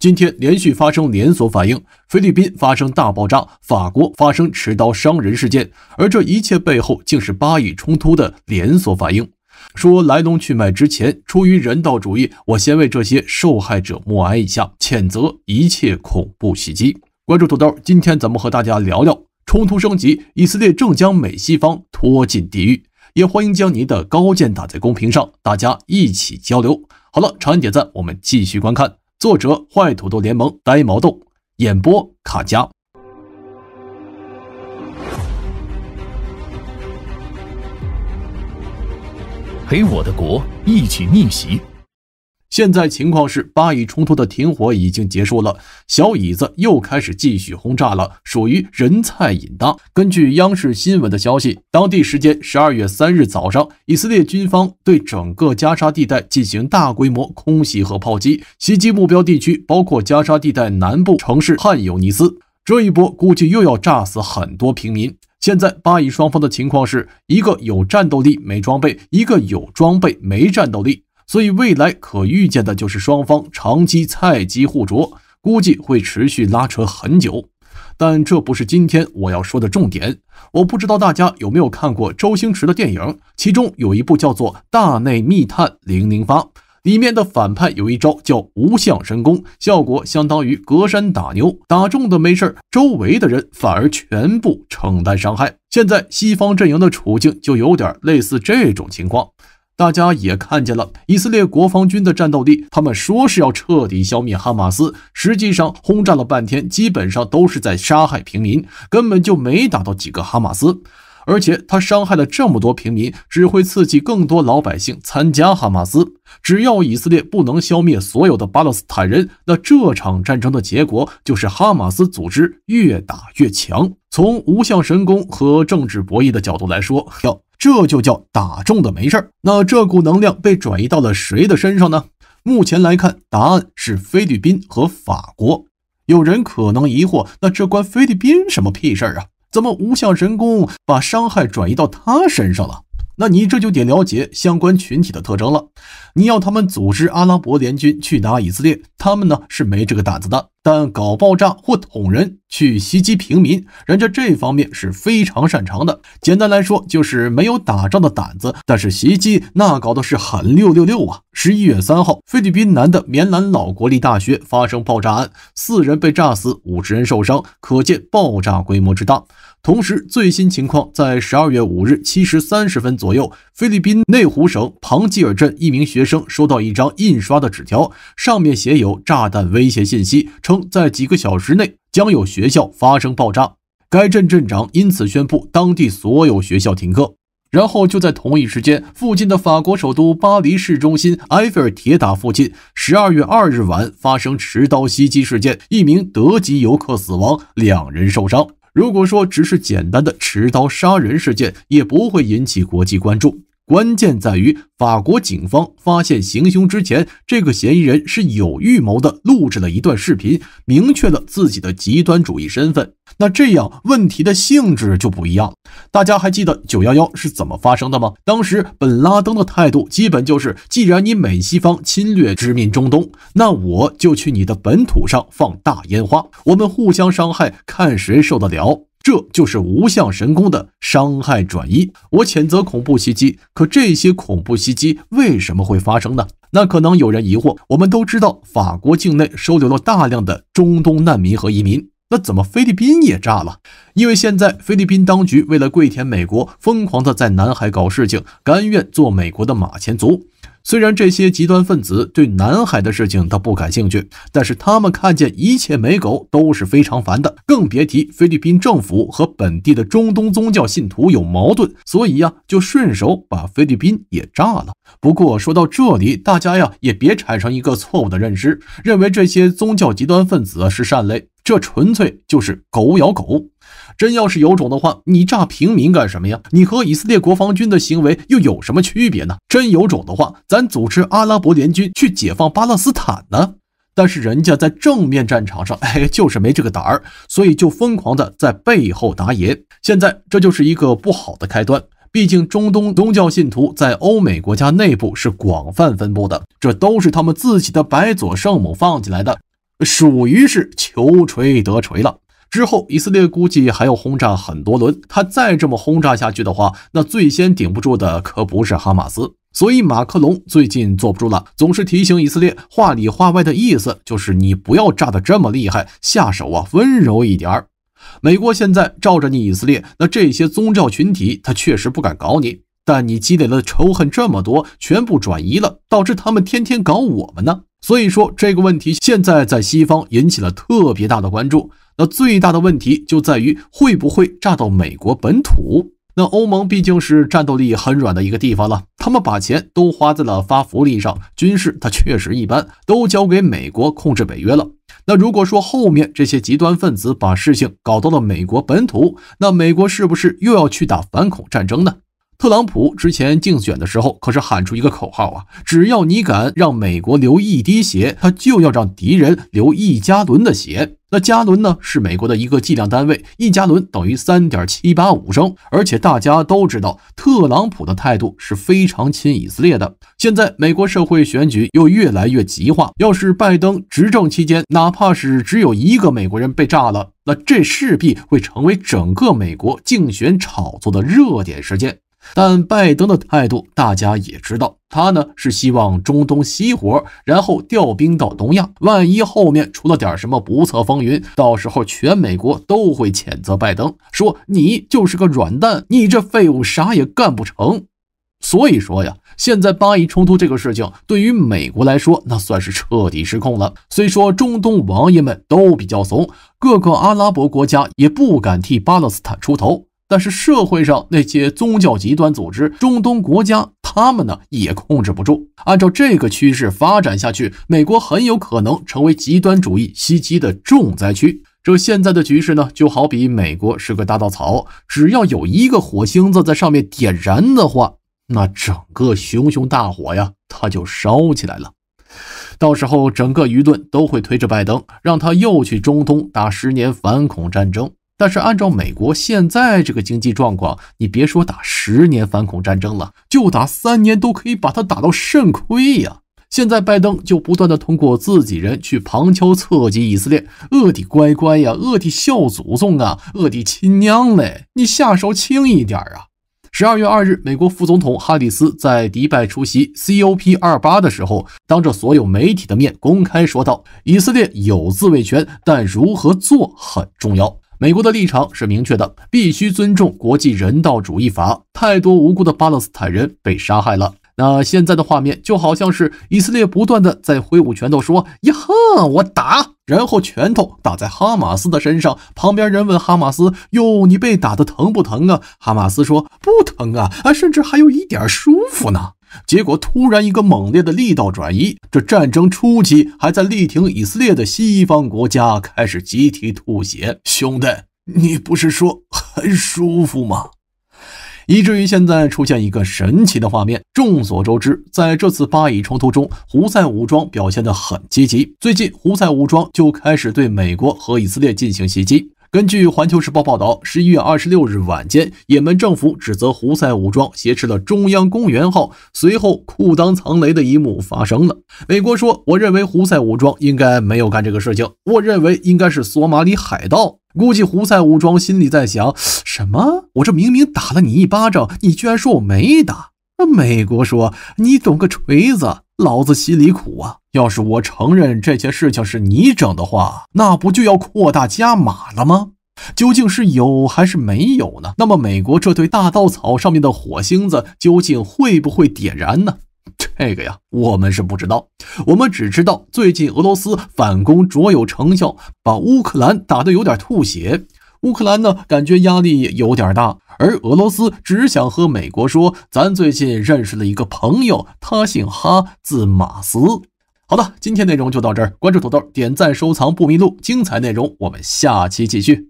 今天连续发生连锁反应：菲律宾发生大爆炸，法国发生持刀伤人事件。而这一切背后，竟是巴以冲突的连锁反应。说来龙去脉之前，出于人道主义，我先为这些受害者默哀一下，谴责一切恐怖袭击。关注土豆，今天咱们和大家聊聊冲突升级，以色列正将美西方拖进地狱。也欢迎将您的高见打在公屏上，大家一起交流。好了，长按点赞，我们继续观看。作者：坏土豆联盟，呆毛豆，演播：卡加，陪我的国一起逆袭。现在情况是，巴以冲突的停火已经结束了，小椅子又开始继续轰炸了，属于人菜瘾大。根据央视新闻的消息，当地时间十二月三日早上，以色列军方对整个加沙地带进行大规模空袭和炮击，袭击目标地区包括加沙地带南部城市汉尤尼斯。这一波估计又要炸死很多平民。现在巴以双方的情况是一个有战斗力没装备，一个有装备没战斗力。所以未来可预见的就是双方长期菜鸡互啄，估计会持续拉扯很久。但这不是今天我要说的重点。我不知道大家有没有看过周星驰的电影，其中有一部叫做《大内密探零零发》，里面的反派有一招叫无相神功，效果相当于隔山打牛，打中的没事周围的人反而全部承担伤害。现在西方阵营的处境就有点类似这种情况。大家也看见了以色列国防军的战斗力，他们说是要彻底消灭哈马斯，实际上轰炸了半天，基本上都是在杀害平民，根本就没打到几个哈马斯。而且他伤害了这么多平民，只会刺激更多老百姓参加哈马斯。只要以色列不能消灭所有的巴勒斯坦人，那这场战争的结果就是哈马斯组织越打越强。从无相神功和政治博弈的角度来说，要。这就叫打中的没事儿。那这股能量被转移到了谁的身上呢？目前来看，答案是菲律宾和法国。有人可能疑惑，那这关菲律宾什么屁事儿啊？怎么无相神功把伤害转移到他身上了？那你这就得了解相关群体的特征了。你要他们组织阿拉伯联军去打以色列，他们呢是没这个胆子的。但搞爆炸或捅人去袭击平民，人家这方面是非常擅长的。简单来说，就是没有打仗的胆子，但是袭击那搞的是很六六六啊。十一月三号，菲律宾南的棉兰老国立大学发生爆炸案，四人被炸死，五十人受伤，可见爆炸规模之大。同时，最新情况在十二月五日七时三十分左右，菲律宾内湖省庞吉尔镇一名学生收到一张印刷的纸条，上面写有炸弹威胁信息，称在几个小时内将有学校发生爆炸。该镇镇长因此宣布当地所有学校停课。然后就在同一时间，附近的法国首都巴黎市中心埃菲尔铁塔附近，十二月二日晚发生持刀袭击事件，一名德籍游客死亡，两人受伤。如果说只是简单的持刀杀人事件，也不会引起国际关注。关键在于，法国警方发现行凶之前，这个嫌疑人是有预谋的，录制了一段视频，明确了自己的极端主义身份。那这样，问题的性质就不一样。大家还记得九幺幺是怎么发生的吗？当时本拉登的态度基本就是：既然你美西方侵略殖民中东，那我就去你的本土上放大烟花，我们互相伤害，看谁受得了。这就是无相神功的伤害转移。我谴责恐怖袭击，可这些恐怖袭击为什么会发生呢？那可能有人疑惑。我们都知道，法国境内收留了大量的中东难民和移民，那怎么菲律宾也炸了？因为现在菲律宾当局为了跪舔美国，疯狂的在南海搞事情，甘愿做美国的马前卒。虽然这些极端分子对南海的事情他不感兴趣，但是他们看见一切美狗都是非常烦的，更别提菲律宾政府和本地的中东宗教信徒有矛盾，所以呀，就顺手把菲律宾也炸了。不过说到这里，大家呀也别产生一个错误的认识，认为这些宗教极端分子是善类，这纯粹就是狗咬狗。真要是有种的话，你炸平民干什么呀？你和以色列国防军的行为又有什么区别呢？真有种的话，咱组织阿拉伯联军去解放巴勒斯坦呢？但是人家在正面战场上，哎，就是没这个胆儿，所以就疯狂的在背后打野。现在这就是一个不好的开端。毕竟中东宗教信徒在欧美国家内部是广泛分布的，这都是他们自己的白左圣母放进来的，属于是求锤得锤了。之后，以色列估计还要轰炸很多轮。他再这么轰炸下去的话，那最先顶不住的可不是哈马斯。所以，马克龙最近坐不住了，总是提醒以色列，话里话外的意思就是你不要炸得这么厉害，下手啊温柔一点儿。美国现在罩着你以色列，那这些宗教群体他确实不敢搞你，但你积累的仇恨这么多，全部转移了，导致他们天天搞我们呢。所以说，这个问题现在在西方引起了特别大的关注。那最大的问题就在于会不会炸到美国本土？那欧盟毕竟是战斗力很软的一个地方了，他们把钱都花在了发福利上，军事它确实一般，都交给美国控制北约了。那如果说后面这些极端分子把事情搞到了美国本土，那美国是不是又要去打反恐战争呢？特朗普之前竞选的时候可是喊出一个口号啊：只要你敢让美国流一滴血，他就要让敌人流一加仑的血。那加仑呢？是美国的一个计量单位，一加仑等于三点七八五升。而且大家都知道，特朗普的态度是非常亲以色列的。现在美国社会选举又越来越极化，要是拜登执政期间，哪怕是只有一个美国人被炸了，那这势必会成为整个美国竞选炒作的热点事件。但拜登的态度，大家也知道。他呢是希望中东熄火，然后调兵到东亚。万一后面出了点什么不测风云，到时候全美国都会谴责拜登，说你就是个软蛋，你这废物啥也干不成。所以说呀，现在巴以冲突这个事情对于美国来说，那算是彻底失控了。虽说中东王爷们都比较怂，各个阿拉伯国家也不敢替巴勒斯坦出头。但是社会上那些宗教极端组织、中东国家，他们呢也控制不住。按照这个趋势发展下去，美国很有可能成为极端主义袭击的重灾区。这现在的局势呢，就好比美国是个大稻草，只要有一个火星子在上面点燃的话，那整个熊熊大火呀，它就烧起来了。到时候，整个舆论都会推着拜登，让他又去中东打十年反恐战争。但是按照美国现在这个经济状况，你别说打十年反恐战争了，就打三年都可以把它打到肾亏呀。现在拜登就不断的通过自己人去旁敲侧击以色列，恶的乖乖呀，恶的孝祖宗啊，恶的亲娘嘞，你下手轻一点啊！十二月二日，美国副总统哈里斯在迪拜出席 COP 二八的时候，当着所有媒体的面公开说道：“以色列有自卫权，但如何做很重要。”美国的立场是明确的，必须尊重国际人道主义法。太多无辜的巴勒斯坦人被杀害了。那现在的画面就好像是以色列不断的在挥舞拳头，说：“呀哈，我打！”然后拳头打在哈马斯的身上。旁边人问哈马斯：“哟，你被打的疼不疼啊？”哈马斯说：“不疼啊，啊，甚至还有一点舒服呢。”结果突然一个猛烈的力道转移，这战争初期还在力挺以色列的西方国家开始集体吐血。兄弟，你不是说很舒服吗？以至于现在出现一个神奇的画面。众所周知，在这次巴以冲突中，胡塞武装表现得很积极。最近，胡塞武装就开始对美国和以色列进行袭击。根据环球时报报道，十一月二十六日晚间，也门政府指责胡塞武装挟持了中央公园号，随后裤裆藏雷的一幕发生了。美国说：“我认为胡塞武装应该没有干这个事情，我认为应该是索马里海盗。”估计胡塞武装心里在想什么？我这明明打了你一巴掌，你居然说我没打？那美国说：“你懂个锤子！”老子心里苦啊！要是我承认这些事情是你整的话，那不就要扩大加码了吗？究竟是有还是没有呢？那么美国这对大稻草上面的火星子究竟会不会点燃呢？这个呀，我们是不知道。我们只知道最近俄罗斯反攻卓有成效，把乌克兰打得有点吐血。乌克兰呢，感觉压力有点大，而俄罗斯只想和美国说：“咱最近认识了一个朋友，他姓哈，字马斯。”好的，今天内容就到这儿，关注土豆，点赞收藏不迷路，精彩内容我们下期继续。